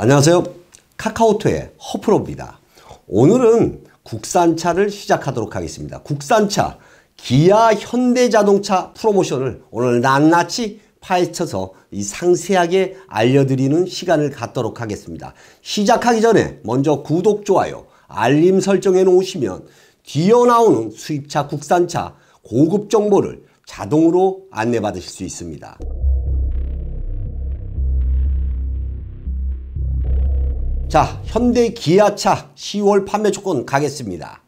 안녕하세요. 카카오톡의 허프로입니다. 오늘은 국산차를 시작하도록 하겠습니다. 국산차, 기아 현대자동차 프로모션을 오늘 낱낱이 파헤쳐서 이 상세하게 알려드리는 시간을 갖도록 하겠습니다. 시작하기 전에 먼저 구독, 좋아요, 알림 설정해 놓으시면 뒤어 나오는 수입차, 국산차, 고급 정보를 자동으로 안내받으실 수 있습니다. 자, 현대 기아차 10월 판매 조건 가겠습니다.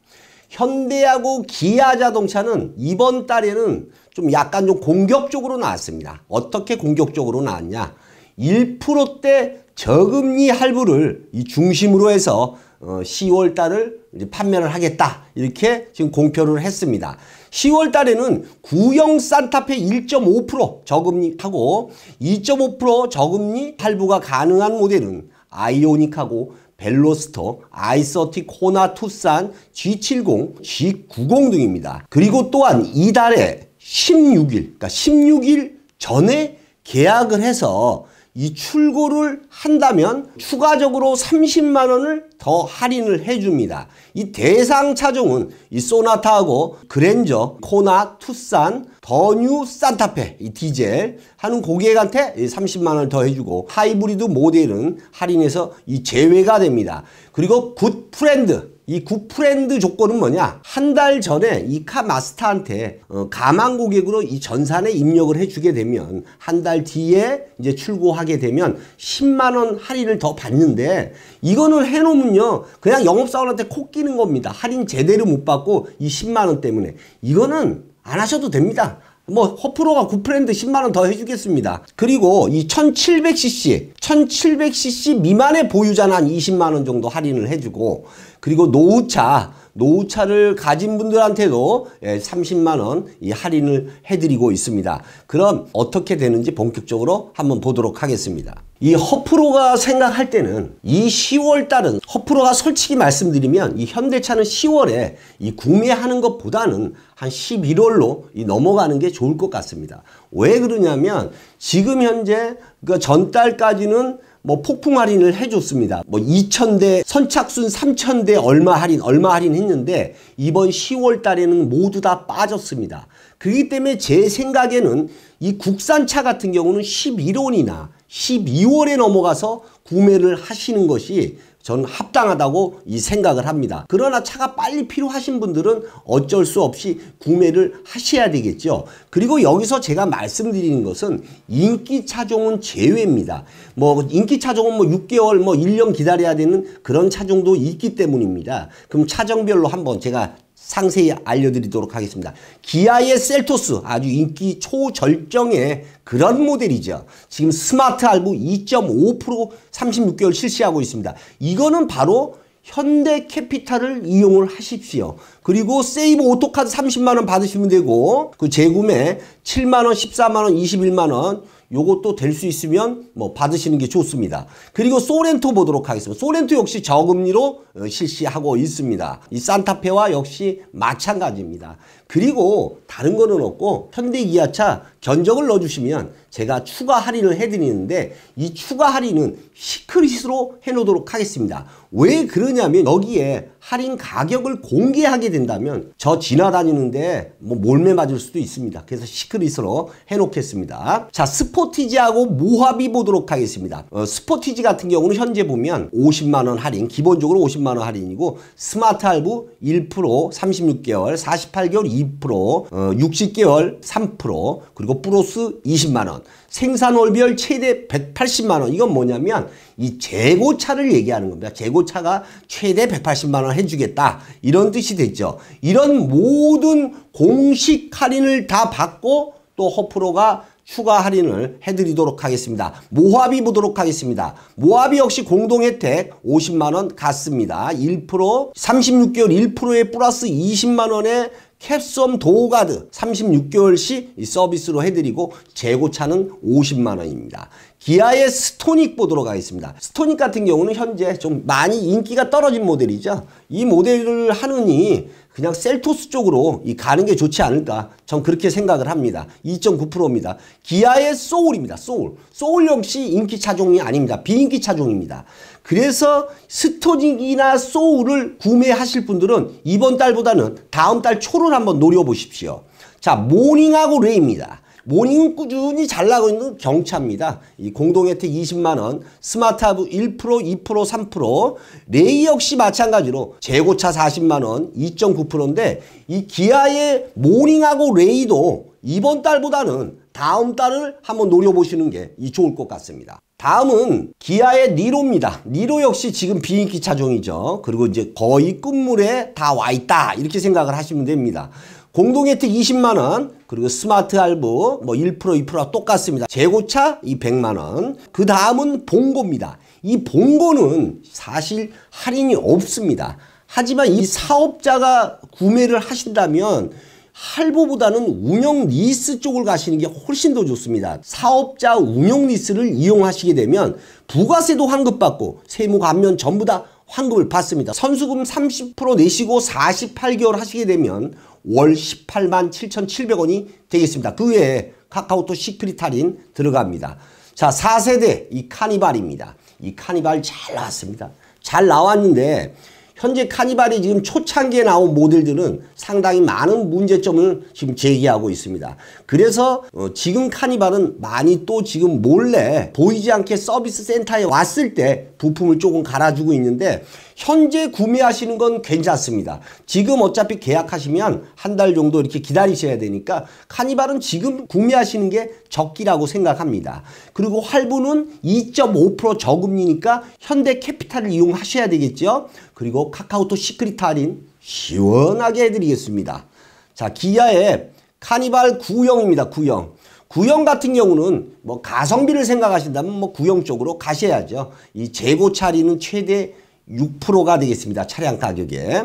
현대하고 기아 자동차는 이번 달에는 좀 약간 좀 공격적으로 나왔습니다. 어떻게 공격적으로 나왔냐? 1%대 저금리 할부를 이 중심으로 해서 10월 어, 달을 판매를 하겠다. 이렇게 지금 공표를 했습니다. 10월 달에는 구형 산타페 1.5% 저금리하고 2.5% 저금리 할부가 가능한 모델은 아이오닉하고 벨로스터, 아이서티 코나 투싼, G70, G90 등입니다. 그리고 또한 이달에 16일, 그러니까 16일 전에 계약을 해서 이 출고를 한다면 추가적으로 30만 원을 더 할인을 해줍니다. 이 대상 차종은 이 소나타하고 그랜저, 코나, 투싼, 더뉴 산타페 이 디젤 하는 고객한테 30만 원 더 해주고 하이브리드 모델은 할인해서 이 제외가 됩니다. 그리고 굿프렌드 이 굿프렌드 조건은 뭐냐 한 달 전에 이 카 마스터한테 어, 가망 고객으로 이 전산에 입력을 해주게 되면 한 달 뒤에 이제 출고하게 되면 10만원 할인을 더 받는데 이거는 해놓으면요 그냥 영업사원한테 코 끼는 겁니다 할인 제대로 못 받고 이 10만원 때문에 이거는 안 하셔도 됩니다. 뭐 허프로가 9프랜드 10만원 더 해주겠습니다 그리고 이 1700cc 1700cc 미만의 보유자는 한 20만원 정도 할인을 해주고 그리고 노후차 노후차를 가진 분들한테도 30만원 예, 할인을 해드리고 있습니다 그럼 어떻게 되는지 본격적으로 한번 보도록 하겠습니다 이 허프로가 생각할 때는 이 10월 달은 허프로가 솔직히 말씀드리면 이 현대차는 10월에 이 구매하는 것보다는 한 11월로 이 넘어가는 게 좋을 것 같습니다. 왜 그러냐면 지금 현재 그 전달까지는 뭐 폭풍 할인을 해줬습니다. 뭐 2,000대, 선착순 3,000대 얼마 할인, 얼마 할인 했는데 이번 10월 달에는 모두 다 빠졌습니다. 그렇기 때문에 제 생각에는 이 국산차 같은 경우는 11원이나 12월에 넘어가서 구매를 하시는 것이 저는 합당하다고 이 생각을 합니다. 그러나 차가 빨리 필요하신 분들은 어쩔 수 없이 구매를 하셔야 되겠죠. 그리고 여기서 제가 말씀드리는 것은 인기 차종은 제외입니다. 뭐 인기 차종은 뭐 6개월 뭐 1년 기다려야 되는 그런 차종도 있기 때문입니다. 그럼 차종별로 한번 제가 상세히 알려드리도록 하겠습니다. 기아의 셀토스 아주 인기 초절정의 그런 모델이죠. 지금 스마트 알부2.5% 36개월 실시하고 있습니다. 이거는 바로 현대 캐피탈을 이용을 하십시오. 그리고 세이브 오토카드 30만원 받으시면 되고 그 재구매 7만원, 14만원, 21만원 요것도 될 수 있으면 뭐 받으시는 게 좋습니다. 그리고 소렌토 보도록 하겠습니다. 소렌토 역시 저금리로 어, 실시하고 있습니다. 이 산타페와 역시 마찬가지입니다. 그리고 다른 거는 없고 현대 기아차 견적을 넣어주시면 제가 추가 할인을 해드리는데 이 추가 할인은 시크릿으로 해놓도록 하겠습니다. 왜 그러냐면 여기에 할인 가격을 공개하게 된다면 저 지나다니는데 뭐 몰매 맞을 수도 있습니다. 그래서 시크릿으로 해놓겠습니다. 자 스포티지하고 모합이 보도록 하겠습니다. 어, 스포티지 같은 경우는 현재 보면 50만원 할인 기본적으로 50만원 할인이고 스마트 할부 1% 36개월 48개월 2% 어, 60개월 3% 그리고 플러스 20만원 8 0만원 생산월별 최대 180만원 이건 뭐냐면 이 재고차를 얘기하는 겁니다 재고차가 최대 180만원 해주겠다 이런 뜻이 됐죠 이런 모든 공식 할인을 다 받고 또 허프로가 추가 할인을 해드리도록 하겠습니다. 모합이 보도록 하겠습니다. 모합이 역시 공동 혜택 50만원 같습니다. 1% 36개월 1%에 플러스 20만원의 캡솜 도어가드 3 6개월시 서비스로 해드리고 재고차는 50만원입니다. 기아의 스토닉 보도록 하겠습니다. 스토닉 같은 경우는 현재 좀 많이 인기가 떨어진 모델이죠. 이 모델을 하느니 그냥 셀토스 쪽으로 가는 게 좋지 않을까 전 그렇게 생각을 합니다. 2.9%입니다. 기아의 소울입니다. 소울. 소울 역시 인기 차종이 아닙니다. 비인기 차종입니다. 그래서 스토닉이나 소울을 구매하실 분들은 이번 달보다는 다음 달 초를 한번 노려보십시오. 자 모닝하고 레이입니다. 모닝 꾸준히 잘 나고 있는 경차입니다. 이 공동혜택 20만원, 스마트하브 1%, 2%, 3%, 레이 역시 마찬가지로 재고차 40만원, 2.9%인데 이 기아의 모닝하고 레이도 이번 달보다는 다음 달을 한번 노려보시는 게 좋을 것 같습니다. 다음은 기아의 니로입니다. 니로 역시 지금 비인기 차종이죠. 그리고 이제 거의 끝물에 다 와 있다 이렇게 생각을 하시면 됩니다. 공동혜택 20만원, 그리고 스마트 할부 뭐1% 2% 똑같습니다. 재고차 이 100만 원. 그 다음은 봉고입니다. 이 봉고는 사실 할인이 없습니다. 하지만 이 사업자가 구매를 하신다면 할부보다는 운영 리스 쪽을 가시는 게 훨씬 더 좋습니다. 사업자 운영 리스를 이용하시게 되면 부가세도 환급받고 세무 감면 전부 다 환급을 받습니다. 선수금 30% 내시고 48개월 하시게 되면 월 18만 7,700원이 되겠습니다. 그 외에 카카오톡 시크릿 할인 들어갑니다. 자 4세대 이 카니발입니다. 이 카니발 잘 나왔습니다. 잘 나왔는데 현재 카니발이 지금 초창기에 나온 모델들은 상당히 많은 문제점을 지금 제기하고 있습니다. 그래서 어 지금 카니발은 많이 또 지금 몰래 보이지 않게 서비스 센터에 왔을 때 부품을 조금 갈아주고 있는데 현재 구매하시는 건 괜찮습니다. 지금 어차피 계약하시면 한 달 정도 이렇게 기다리셔야 되니까 카니발은 지금 구매하시는 게 적기라고 생각합니다. 그리고 할부는 2.5% 저금리니까 현대 캐피탈을 이용하셔야 되겠죠. 그리고 카카오톡 시크릿 할인 시원하게 해드리겠습니다. 자 기아의 카니발 구형입니다. 구형. 구형 같은 경우는 뭐 가성비를 생각하신다면 뭐 구형 쪽으로 가셔야죠. 이 재고 차리는 최대 6%가 되겠습니다. 차량 가격에.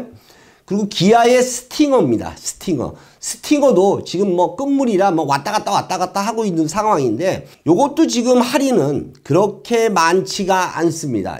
그리고 기아의 스팅어입니다. 스팅어. 스팅어도 지금 뭐 끝물이라 뭐 왔다 갔다 왔다 갔다 하고 있는 상황인데 요것도 지금 할인은 그렇게 많지가 않습니다.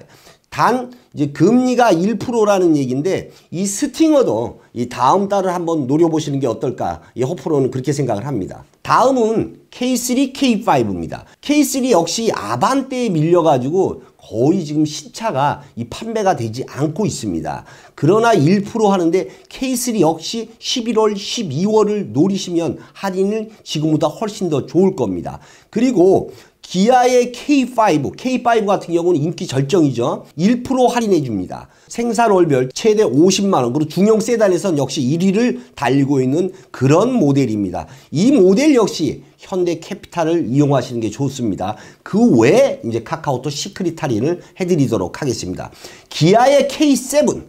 단 이제 금리가 1%라는 얘기인데 이 스팅어도 이 다음 달을 한번 노려보시는 게 어떨까 이 호프로는 그렇게 생각을 합니다. 다음은 K3, K5입니다. K3 역시 아반떼에 밀려가지고 거의 지금 시차가 이 판매가 되지 않고 있습니다. 그러나 1% 하는데 K3 역시 11월, 12월을 노리시면 할인은 지금보다 훨씬 더 좋을 겁니다. 그리고 기아의 K5, K5 같은 경우는 인기 절정이죠. 1% 할인해 줍니다. 생산월별 최대 50만원, 그리고 중형 세단에선 역시 1위를 달리고 있는 그런 모델입니다. 이 모델 역시 현대 캐피탈을 이용하시는 게 좋습니다. 그 외에 이제 카카오톡 시크릿 할인을 해드리도록 하겠습니다. 기아의 K7,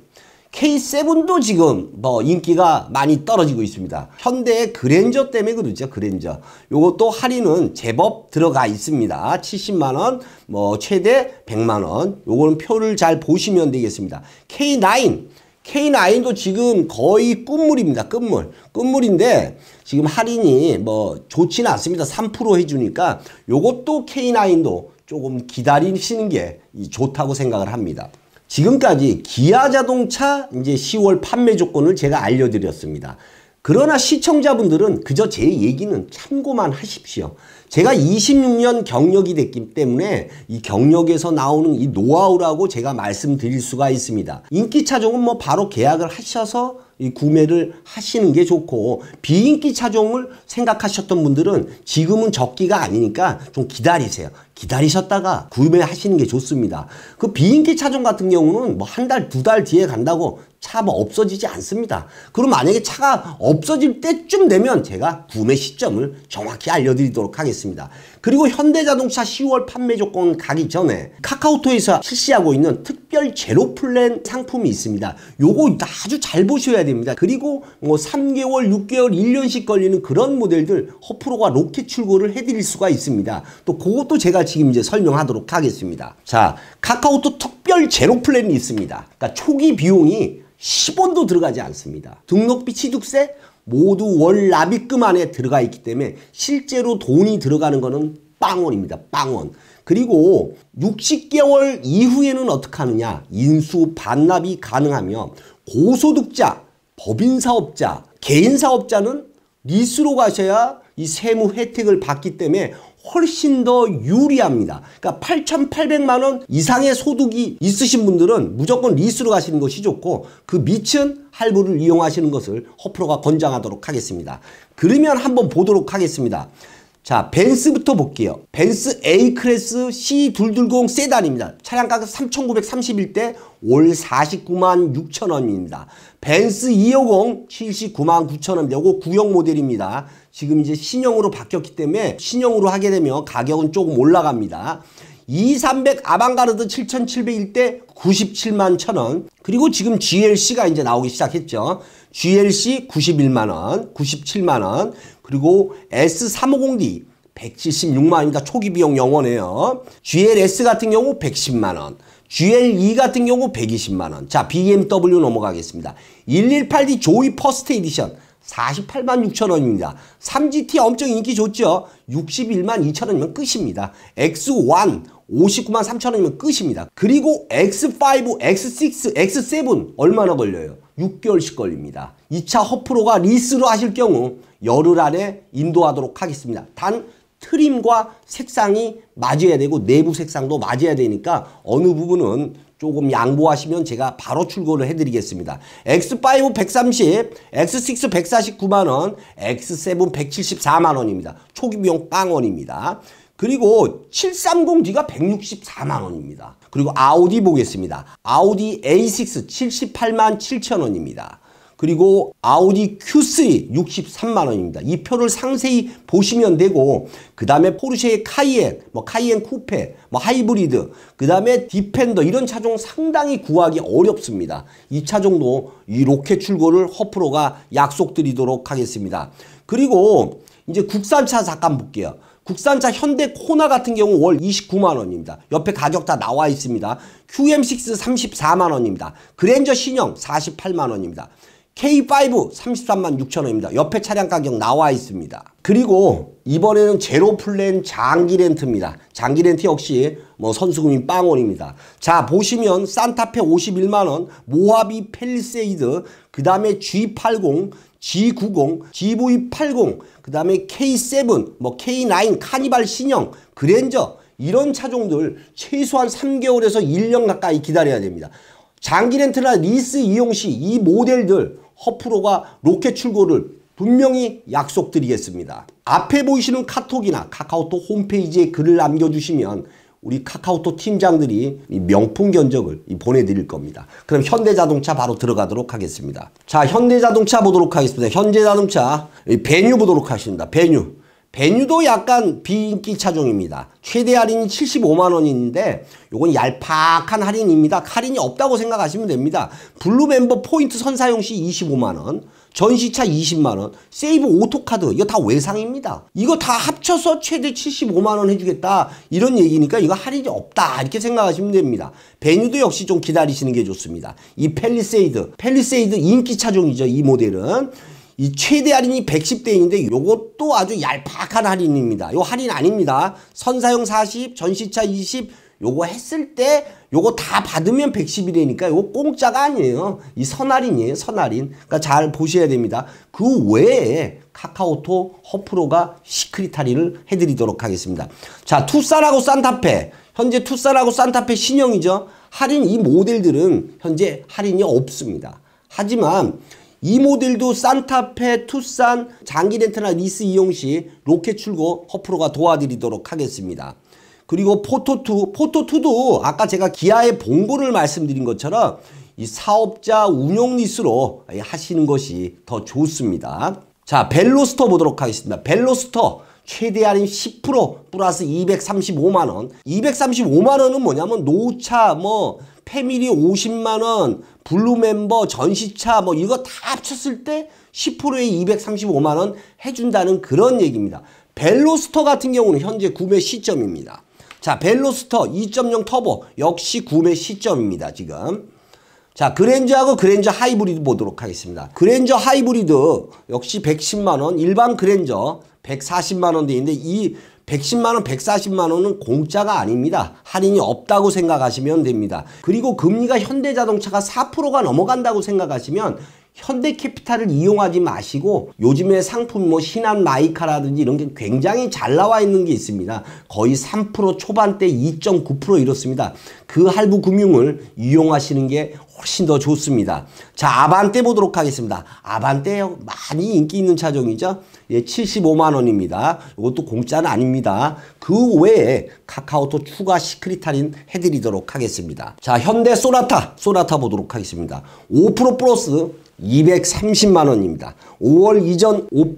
K7도 지금 뭐 인기가 많이 떨어지고 있습니다. 현대의 그랜저 때문에 그렇죠. 그랜저. 요것도 할인은 제법 들어가 있습니다. 70만원, 뭐 최대 100만원. 요거는 표를 잘 보시면 되겠습니다. K9. K9도 지금 거의 끝물입니다. 끝물. 끝물인데 지금 할인이 뭐 좋지는 않습니다. 3% 해주니까 요것도 K9도 조금 기다리시는 게 좋다고 생각을 합니다. 지금까지 기아 자동차 이제 10월 판매 조건을 제가 알려드렸습니다. 그러나 시청자분들은 그저 제 얘기는 참고만 하십시오. 제가 26년 경력이 됐기 때문에 이 경력에서 나오는 이 노하우라고 제가 말씀드릴 수가 있습니다. 인기 차종은 뭐 바로 계약을 하셔서 이 구매를 하시는 게 좋고 비인기 차종을 생각하셨던 분들은 지금은 적기가 아니니까 좀 기다리세요. 기다리셨다가 구매하시는 게 좋습니다. 그 비인기 차종 같은 경우는 뭐 한 달, 두 달 뒤에 간다고 차뭐 없어지지 않습니다. 그럼 만약에 차가 없어질 때쯤 되면 제가 구매 시점을 정확히 알려드리도록 하겠습니다. 그리고 현대자동차 10월 판매 조건 가기 전에 카카오톡에서 실시하고 있는 특별 제로 플랜 상품이 있습니다. 요거 아주 잘 보셔야 됩니다. 그리고 뭐 3개월, 6개월, 1년씩 걸리는 그런 모델들 허프로가 로켓 출고를 해드릴 수가 있습니다. 또 그것도 제가 지금 이제 설명하도록 하겠습니다. 자, 카카오톡 특별 제로 플랜이 있습니다. 그러니까 초기 비용이 10원도 들어가지 않습니다. 등록비 취득세 모두 월 납입금 안에 들어가 있기 때문에 실제로 돈이 들어가는 거는 빵원입니다. 빵원. 그리고 60개월 이후에는 어떻게 하느냐. 인수 반납이 가능하며 고소득자 법인 사업자, 개인 사업자는 리스로 가셔야 이 세무 혜택을 받기 때문에 훨씬 더 유리합니다. 그러니까 8,800만 원 이상의 소득이 있으신 분들은 무조건 리스로 가시는 것이 좋고 그 밑은 할부를 이용하시는 것을 허프로가 권장하도록 하겠습니다. 그러면 한번 보도록 하겠습니다. 자, 벤스부터 볼게요. 벤스 A 클래스 C220 세단입니다. 차량 가격 3,931대 올 49만 6천 원입니다. 벤스 250 79만 9천 원 되고 구형 모델입니다. 지금 이제 신형으로 바뀌었기 때문에 신형으로 하게 되면 가격은 조금 올라갑니다. 2300 아방가르드 7701대 97만 1000원 그리고 지금 GLC가 이제 나오기 시작했죠 GLC 91만원, 97만원, 그리고 S350D 176만원입니다. 초기 비용 영원해요. GLS 같은 경우 110만원, g l e 같은 경우 120만원. 자, BMW 넘어가겠습니다. 118D 조이 퍼스트 에디션 48만 6천원입니다. 3GT 엄청 인기 좋죠? 61만 2천원이면 끝입니다. X1 59만 3천원이면 끝입니다. 그리고 X5, X6, X7 얼마나 걸려요? 6개월씩 걸립니다. 2차 허프로가 리스로 하실 경우 열흘 안에 인도하도록 하겠습니다. 단 트림과 색상이 맞아야 되고 내부 색상도 맞아야 되니까 어느 부분은 조금 양보하시면 제가 바로 출고를 해드리겠습니다. X5 130, X6 149만원, X7 174만원입니다. 초기비용 빵원입니다. 그리고 730D가 164만원입니다. 그리고 아우디 보겠습니다. 아우디 A6 78만 7천원입니다. 그리고 아우디 Q3 63만원입니다. 이 표를 상세히 보시면 되고 그 다음에 포르쉐의 카이엔, 뭐 카이엔 쿠페, 뭐 하이브리드, 그 다음에 디펜더 이런 차종 상당히 구하기 어렵습니다. 이 차종도 이 로켓 출고를 허프로가 약속드리도록 하겠습니다. 그리고 이제 국산차 잠깐 볼게요. 국산차 현대 코나 같은 경우 월 29만원입니다. 옆에 가격 다 나와 있습니다. QM6 34만원입니다. 그랜저 신형 48만원입니다. K5 33만 6천원입니다. 옆에 차량 가격 나와 있습니다. 그리고 이번에는 제로 플랜 장기 렌트입니다. 장기 렌트 역시 뭐 선수금이 빵원입니다. 자 보시면 산타페 51만원, 모하비 펠세이드, 리그 다음에 G80, G90, GV80, 그 다음에 K7, 뭐 K9, 카니발 신형, 그랜저 이런 차종들 최소한 3개월에서 1년 가까이 기다려야 됩니다. 장기 렌트나 리스 이용 시 이 모델들 허프로가 로켓 출고를 분명히 약속드리겠습니다. 앞에 보이시는 카톡이나 카카오톡 홈페이지에 글을 남겨주시면 우리 카카오톡 팀장들이 명품 견적을 보내드릴 겁니다. 그럼 현대자동차 바로 들어가도록 하겠습니다. 자 현대자동차 보도록 하겠습니다. 현대자동차 배뉴 보도록 하겠습니다. 배뉴. 배뉴도 약간 비인기 차종입니다. 최대 할인이 75만원인데 요건 얄팍한 할인입니다. 할인이 없다고 생각하시면 됩니다. 블루 멤버 포인트 선사용 시 25만원 전시차 20만원, 세이브 오토카드 이거 다 외상입니다. 이거 다 합쳐서 최대 75만원 해주겠다 이런 얘기니까 이거 할인이 없다 이렇게 생각하시면 됩니다. 베뉴도 역시 좀 기다리시는 게 좋습니다. 이 펠리세이드, 펠리세이드 인기 차종이죠 이 모델은. 이 최대 할인이 110대인데 요것도 아주 얄팍한 할인입니다. 요 할인 아닙니다. 선사용 40, 전시차 20, 요거 했을 때 요거 다 받으면 110일이니까 요거 공짜가 아니에요. 이 선할인이에요. 선할인. 그러니까 잘 보셔야 됩니다. 그 외에 카카오톡 허프로가 시크릿 할인을 해드리도록 하겠습니다. 자 투싼하고 산타페. 현재 투싼하고 산타페 신형이죠. 할인 이 모델들은 현재 할인이 없습니다. 하지만 이 모델도 산타페, 투싼, 장기 렌트나 니스 이용 시 로켓 출고 허프로가 도와드리도록 하겠습니다. 그리고 포토2, 포토2도 아까 제가 기아의 봉고를 말씀드린 것처럼 이 사업자 운용 리스로 하시는 것이 더 좋습니다. 자, 벨로스터 보도록 하겠습니다. 벨로스터 최대 한10% 플러스 235만 원. 235만 원은 뭐냐면 노차 뭐 패밀리 50만 원, 블루 멤버 전시차 뭐 이거 다 합쳤을 때 10%에 235만 원 해준다는 그런 얘기입니다. 벨로스터 같은 경우는 현재 구매 시점입니다. 자, 벨로스터 2.0 터보 역시 구매 시점입니다. 지금. 자, 그랜저하고 그랜저 하이브리드 보도록 하겠습니다. 그랜저 하이브리드 역시 110만원, 일반 그랜저 1 4 0만원되있는데이 110만원, 140만원은 공짜가 아닙니다. 할인이 없다고 생각하시면 됩니다. 그리고 금리가 현대자동차가 4%가 넘어간다고 생각하시면 현대캐피탈을 이용하지 마시고 요즘에 상품 뭐 신한 마이카라든지 이런 게 굉장히 잘 나와 있는 게 있습니다. 거의 3% 초반대 2.9% 이렇습니다. 그 할부 금융을 이용하시는 게 훨씬 더 좋습니다. 자 아반떼 보도록 하겠습니다. 아반떼 많이 인기 있는 차종이죠. 예, 75만원입니다. 이것도 공짜는 아닙니다. 그 외에 카카오톡 추가 시크릿 할인 해드리도록 하겠습니다. 자 현대 소나타 소나타 보도록 하겠습니다. 5% 플러스 230만 원입니다. 5월 이전 5%,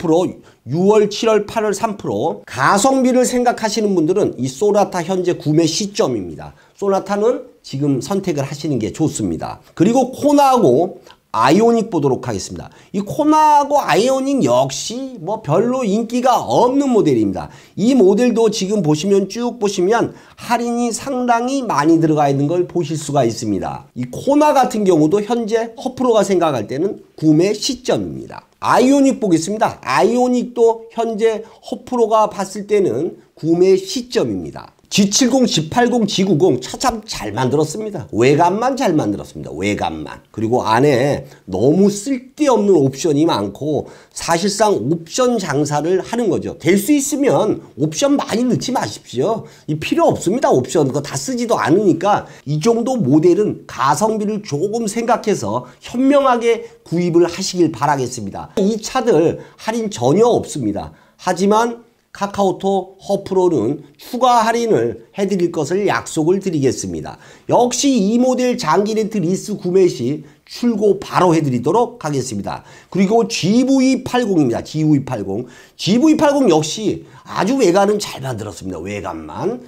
6월, 7월, 8월 3% 가성비를 생각하시는 분들은 이 소나타 현재 구매 시점입니다. 소나타는 지금 선택을 하시는 게 좋습니다. 그리고 코나하고 아이오닉 보도록 하겠습니다. 이 코나하고 아이오닉 역시 뭐 별로 인기가 없는 모델입니다. 이 모델도 지금 보시면 쭉 보시면 할인이 상당히 많이 들어가 있는 걸 보실 수가 있습니다. 이 코나 같은 경우도 현재 허프로가 생각할 때는 구매 시점입니다. 아이오닉 보겠습니다. 아이오닉도 현재 허프로가 봤을 때는 구매 시점입니다. G70, G80, G90 차 참 잘 만들었습니다. 외관만 잘 만들었습니다. 외관만. 그리고 안에 너무 쓸데없는 옵션이 많고 사실상 옵션 장사를 하는 거죠. 될 수 있으면 옵션 많이 넣지 마십시오. 필요 없습니다. 옵션 그거 다 쓰지도 않으니까 이 정도 모델은 가성비를 조금 생각해서 현명하게 구입을 하시길 바라겠습니다. 이 차들 할인 전혀 없습니다. 하지만 카카오톡 허프로는 추가 할인을 해드릴 것을 약속을 드리겠습니다. 역시 이 모델 장기 렌트 리스 구매 시 출고 바로 해드리도록 하겠습니다. 그리고 GV80입니다. GV80. GV80 역시 아주 외관은 잘 만들었습니다. 외관만.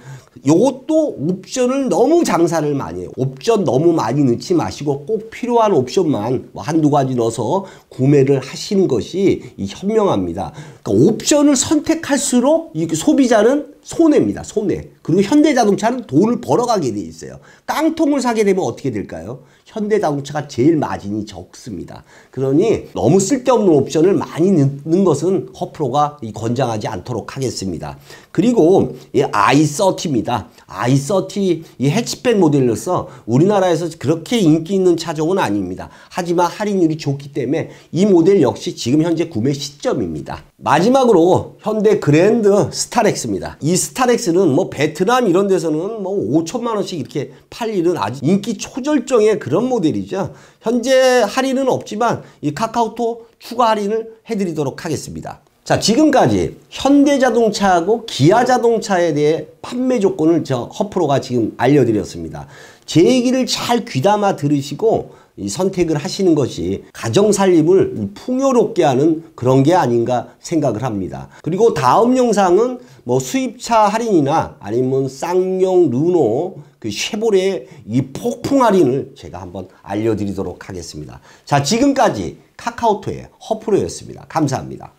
요것도 옵션을 너무 장사를 많이 해요. 옵션 너무 많이 넣지 마시고 꼭 필요한 옵션만 뭐 한두 가지 넣어서 구매를 하시는 것이 현명합니다. 그러니까 옵션을 선택할수록 소비자는 손해입니다. 손해. 그리고 현대자동차는 돈을 벌어가게 돼 있어요. 깡통을 사게 되면 어떻게 될까요? 현대자동차가 제일 마진이 적습니다. 그러니 너무 쓸데없는 옵션을 많이 넣는 것은 허프로가 권장하지 않도록 하겠습니다. 그리고 이 i 3 0입 모델이다. i30 이 해치백 모델로서 우리나라에서 그렇게 인기 있는 차종은 아닙니다. 하지만 할인율이 좋기 때문에 이 모델 역시 지금 현재 구매 시점입니다. 마지막으로 현대 그랜드 스타렉스입니다. 이 스타렉스는 뭐 베트남 이런 데서는 뭐 5천만 원씩 이렇게 팔리는 아주 인기 초절정의 그런 모델이죠. 현재 할인은 없지만 이 카카오톡 추가 할인을 해드리도록 하겠습니다. 자, 지금까지 현대자동차하고 기아자동차에 대해 판매 조건을 저 허프로가 지금 알려드렸습니다. 제 얘기를 잘 귀담아 들으시고 이 선택을 하시는 것이 가정 살림을 풍요롭게 하는 그런 게 아닌가 생각을 합니다. 그리고 다음 영상은 뭐 수입차 할인이나 아니면 뭐 쌍용 르노 그 쉐보레의 이 폭풍 할인을 제가 한번 알려드리도록 하겠습니다. 자 지금까지 카카오톡의 허프로였습니다. 감사합니다.